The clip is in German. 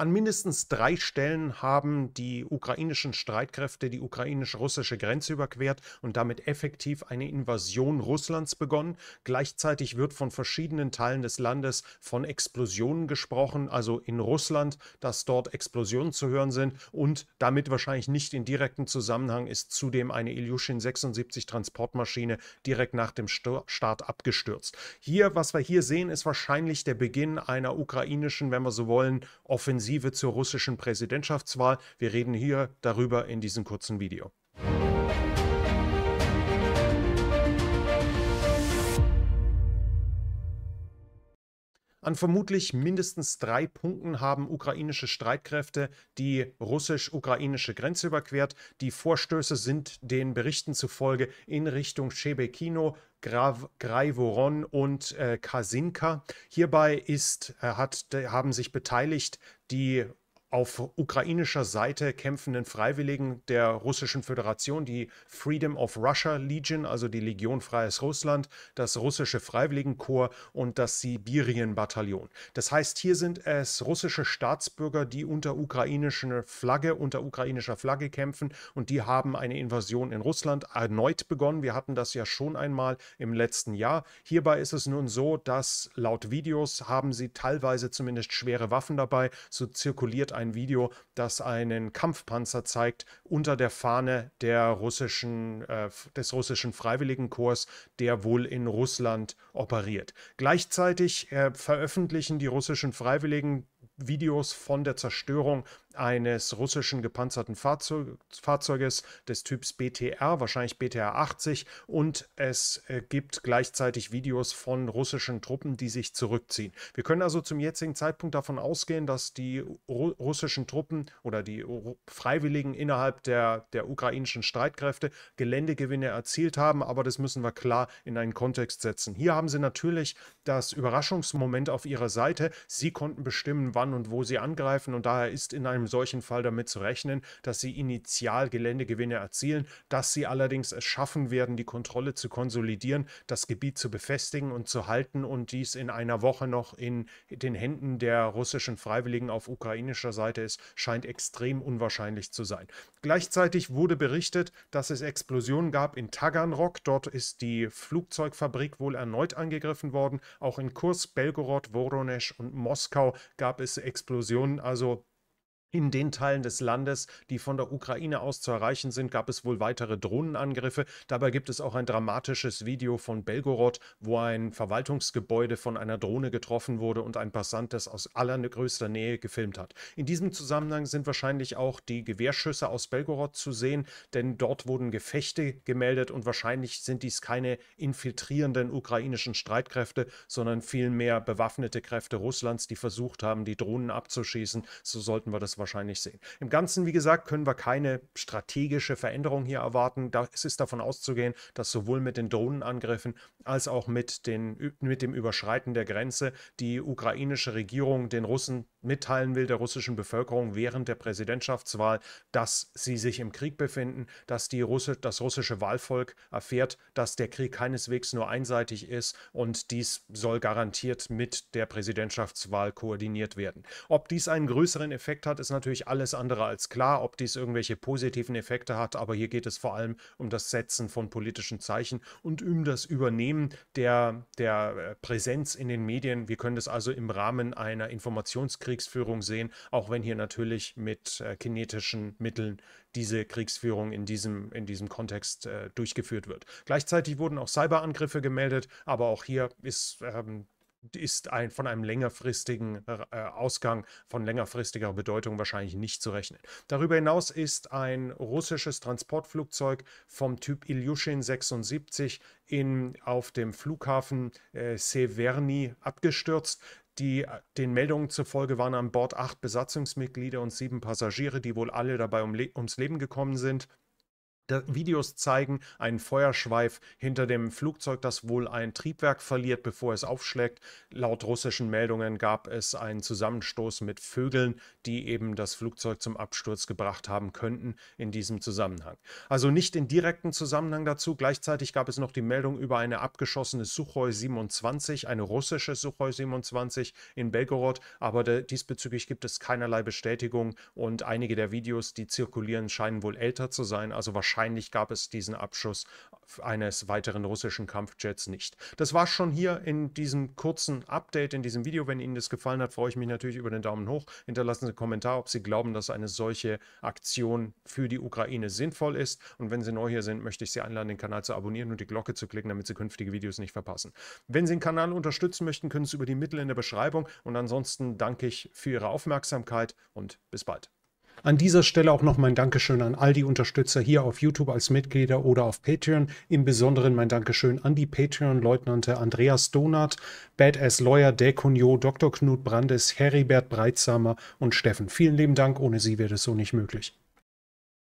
An mindestens drei Stellen haben die ukrainischen Streitkräfte die ukrainisch-russische Grenze überquert und damit effektiv eine Invasion Russlands begonnen. Gleichzeitig wird von verschiedenen Teilen des Landes von Explosionen gesprochen, also in Russland, dass dort Explosionen zu hören sind und damit wahrscheinlich nicht in direktem Zusammenhang ist zudem eine Ilyushin 76 Transportmaschine direkt nach dem Start abgestürzt. Hier, was wir hier sehen, ist wahrscheinlich der Beginn einer ukrainischen, wenn wir so wollen, Offensive inklusive zur russischen Präsidentschaftswahl. Wir reden hier darüber in diesem kurzen Video. An vermutlich mindestens drei Punkten haben ukrainische Streitkräfte die russisch-ukrainische Grenze überquert. Die Vorstöße sind den Berichten zufolge in Richtung Schebekino, Graivoron und äh, Kasinka. Hierbei ist, äh, hat, haben sich beteiligt die auf ukrainischer Seite kämpfenden Freiwilligen der Russischen Föderation, die Freedom of Russia Legion, also die Legion Freies Russland, das russische Freiwilligenkorps und das Sibirien-Bataillon. Das heißt, hier sind es russische Staatsbürger, die unter ukrainischer Flagge, unter ukrainischer Flagge kämpfen und die haben eine Invasion in Russland erneut begonnen. Wir hatten das ja schon einmal im letzten Jahr. Hierbei ist es nun so, dass laut Videos haben sie teilweise zumindest schwere Waffen dabei, so zirkuliert ein ein Video, das einen Kampfpanzer zeigt unter der Fahne der russischen, äh, des russischen Freiwilligenkorps, der wohl in Russland operiert. Gleichzeitig äh, veröffentlichen die russischen Freiwilligen Videos von der Zerstörung eines russischen gepanzerten Fahrzeug, Fahrzeuges des Typs BTR, wahrscheinlich BTR 80, und es äh, gibt gleichzeitig Videos von russischen Truppen, die sich zurückziehen. Wir können also zum jetzigen Zeitpunkt davon ausgehen, dass die Ru russischen Truppen oder die Ru Freiwilligen innerhalb der, der ukrainischen Streitkräfte Geländegewinne erzielt haben, aber das müssen wir klar in einen Kontext setzen. Hier haben sie natürlich das Überraschungsmoment auf ihrer Seite. Sie konnten bestimmen, wann und wo sie angreifen und daher ist in einem einem solchen Fall damit zu rechnen, dass sie initial Geländegewinne erzielen, dass sie allerdings es schaffen werden, die Kontrolle zu konsolidieren, das Gebiet zu befestigen und zu halten und dies in einer Woche noch in den Händen der russischen Freiwilligen auf ukrainischer Seite ist, scheint extrem unwahrscheinlich zu sein. Gleichzeitig wurde berichtet, dass es Explosionen gab in Taganrog. Dort ist die Flugzeugfabrik wohl erneut angegriffen worden. Auch in Kurs, Belgorod, Voronezh und Moskau gab es Explosionen. Also in den Teilen des Landes, die von der Ukraine aus zu erreichen sind, gab es wohl weitere Drohnenangriffe. Dabei gibt es auch ein dramatisches Video von Belgorod, wo ein Verwaltungsgebäude von einer Drohne getroffen wurde und ein Passant das aus allergrößter Nähe gefilmt hat. In diesem Zusammenhang sind wahrscheinlich auch die Gewehrschüsse aus Belgorod zu sehen, denn dort wurden Gefechte gemeldet und wahrscheinlich sind dies keine infiltrierenden ukrainischen Streitkräfte, sondern vielmehr bewaffnete Kräfte Russlands, die versucht haben, die Drohnen abzuschießen. So sollten wir das wahrscheinlich sehen. Im Ganzen, wie gesagt, können wir keine strategische Veränderung hier erwarten. Da, es ist davon auszugehen, dass sowohl mit den Drohnenangriffen als auch mit, den, mit dem Überschreiten der Grenze die ukrainische Regierung den Russen mitteilen will, der russischen Bevölkerung während der Präsidentschaftswahl, dass sie sich im Krieg befinden, dass die Russe, das russische Wahlvolk erfährt, dass der Krieg keineswegs nur einseitig ist und dies soll garantiert mit der Präsidentschaftswahl koordiniert werden. Ob dies einen größeren Effekt hat, ist ist natürlich alles andere als klar, ob dies irgendwelche positiven Effekte hat, aber hier geht es vor allem um das Setzen von politischen Zeichen und um das Übernehmen der, der äh, Präsenz in den Medien. Wir können das also im Rahmen einer Informationskriegsführung sehen, auch wenn hier natürlich mit äh, kinetischen Mitteln diese Kriegsführung in diesem, in diesem Kontext äh, durchgeführt wird. Gleichzeitig wurden auch Cyberangriffe gemeldet, aber auch hier ist ähm, ist ein, von einem längerfristigen äh, Ausgang von längerfristiger Bedeutung wahrscheinlich nicht zu rechnen. Darüber hinaus ist ein russisches Transportflugzeug vom Typ Ilyushin 76 in, auf dem Flughafen äh, Severny abgestürzt. Die, äh, den Meldungen zufolge waren an Bord acht Besatzungsmitglieder und sieben Passagiere, die wohl alle dabei um, ums Leben gekommen sind. Videos zeigen einen Feuerschweif hinter dem Flugzeug, das wohl ein Triebwerk verliert, bevor es aufschlägt. Laut russischen Meldungen gab es einen Zusammenstoß mit Vögeln, die eben das Flugzeug zum Absturz gebracht haben könnten in diesem Zusammenhang. Also nicht in direkten Zusammenhang dazu. Gleichzeitig gab es noch die Meldung über eine abgeschossene Suchoi 27, eine russische Suchoi 27 in Belgorod, aber diesbezüglich gibt es keinerlei Bestätigung und einige der Videos, die zirkulieren, scheinen wohl älter zu sein, also wahrscheinlich wahrscheinlich gab es diesen Abschuss eines weiteren russischen Kampfjets nicht. Das war schon hier in diesem kurzen Update, in diesem Video. Wenn Ihnen das gefallen hat, freue ich mich natürlich über den Daumen hoch. Hinterlassen Sie einen Kommentar, ob Sie glauben, dass eine solche Aktion für die Ukraine sinnvoll ist. Und wenn Sie neu hier sind, möchte ich Sie einladen, den Kanal zu abonnieren und die Glocke zu klicken, damit Sie künftige Videos nicht verpassen. Wenn Sie den Kanal unterstützen möchten, können Sie über die Mittel in der Beschreibung. Und ansonsten danke ich für Ihre Aufmerksamkeit und bis bald. An dieser Stelle auch noch mein Dankeschön an all die Unterstützer hier auf YouTube als Mitglieder oder auf Patreon. Im Besonderen mein Dankeschön an die Patreon-Leutnante Andreas Donath, Badass Lawyer Dekunio, Dr. Knut Brandes, Heribert Breitsamer und Steffen. Vielen lieben Dank, ohne sie wäre das so nicht möglich.